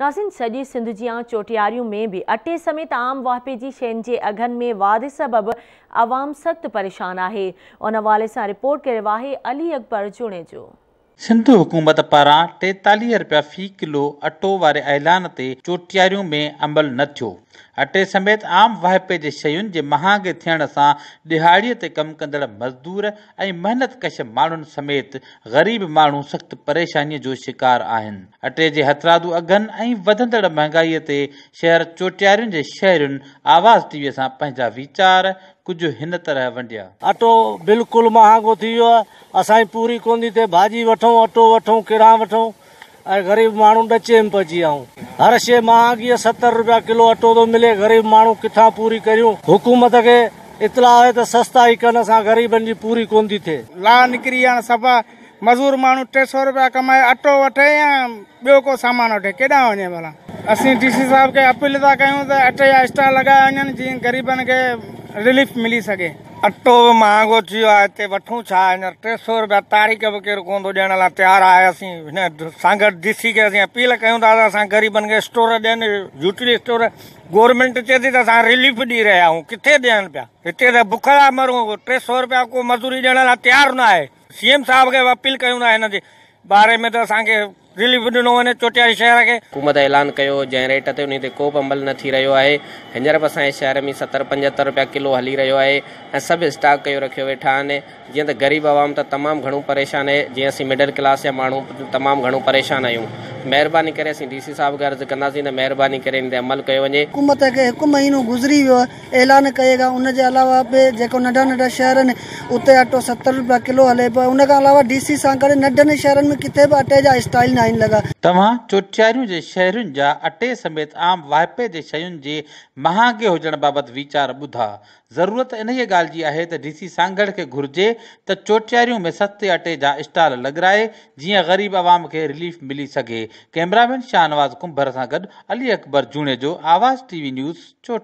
नासिन सजी सिंध जी चोटियारियूं में भी अटे समेत आम वापे शयुनि जे अघनि में वाद सबब आवाम सख्त परेशान है उन हवा से रिपोर्ट कयो अली अकबर चुणे जो सिंधु हुकूमत पारां टेतालीह रुपया फ़ी किलो अटो वारे ऐलान ते चोटियारियूं में अमल न थियो अटे समेत आम वाहिपे जे शयुनि जे महांगे थियण सां ॾिहाड़ीअ ते कमु कंदड़ मज़दूर ऐं कश माण्हुनि समेत ग़रीब माण्हू सख़्तु परेशानीअ जो शिकार आहिनि अटे जे हथरादू अघनि ऐं वधंदड़ महांगाईअ ते शहर चोटियारियुनि जे शहरुनि आवाज़ टीवीअ सां पंहिंजा वीचार कुझु हिन तरह वंडिया अटो थी असांजी पूरी कोन थी थिए भाॼी वठूं अटो वठूं किरा वठूं ऐं ग़रीब माण्हू नचे में पइजी वियाऊं हर शइ महांगी सतरि रुपया किलो अटो थो मिले ग़रीब माण्हू किथां पूरी करियूं हुकूमत खे इतलाउ आहे त सस्ता ई कनि सां ग़रीबनि जी पूरी कोन थी थिए ला निकिरी सफ़ा मज़ूर माण्हू टे सौ रुपया कमाए अटो वठे या ॿियो को सामान वठे केॾांहुं वञे अपील था कयूं त अटे जा स्ट्रा लगा वञनि जीअं ग़रीबनि खे रिलीफ मिली सघे अटो बि महांगो थी वियो आहे हिते वठूं छा हींअर टे सौ रुपया तारीख़ बि केरु कोन थो ॾियण लाइ तयारु आहे असीं हिन सां गॾु ॾिसी करे असां अपील कयूं था त असां ग़रीबनि खे स्टोर ॾियनि यूटरी स्टोर गवर्नमेंट चए थी त असां रिलीफ ॾेई रहिया आहियूं किथे ॾियनि पिया हिते त बुख था मरूं टे सौ रुपया को मज़ूरी ॾियण लाइ तयारु न आहे सी एम अपील कयूं था बारे में त असांखे हुकूमत ऐलान कयो जंहिं रेट ते हुन ते को बि अमल न थी रहियो आहे हींअर बि असांजे शहर में सतरि पंजतरि रुपया किलो हली रहियो आहे ऐं सभु स्टाक कयो रखियो वेठा आहिनि जीअं त ग़रीब आवाम त तमामु घणो परेशान आहे जीअं मिडिल क्लास जा माण्हू तमामु घणो परेशान आहियूं मेहरबानी करे सी डीसी साहब गर्ज कंदा सी कंदासीं मेहरबानी करे इन ते अमल कयो वने हुकूमत के एक महीनो गुज़री वो ऐलान कयो उन जे अलावा बि जेको नडा नडा शहर ने उते अटो 70 रुपया किलो हले पर उन का अलावा डीसी सा सां गॾु नंढनि शहरनि में किथे बि अटे जा स्टाइल नाइन लगा तमा तव्हां जे शहरुनि जा अटे समेत आम वाइपे जे शयन जे महांगे होजन बाबत विचार बुधा ज़रूरत इन ई गाल जी आहे त डीसी सांगड़ के घुर्जे त चोटचारियों में सस्ते अटे जा स्टाल लॻाराए जिया ग़रीब आवाम के रिलीफ मिली सके कैमरामैन शाहनवाज़ कुंभर भरिसां गड अली अकबर जूणे जो आवाज़ टीवी न्यूज़ चोट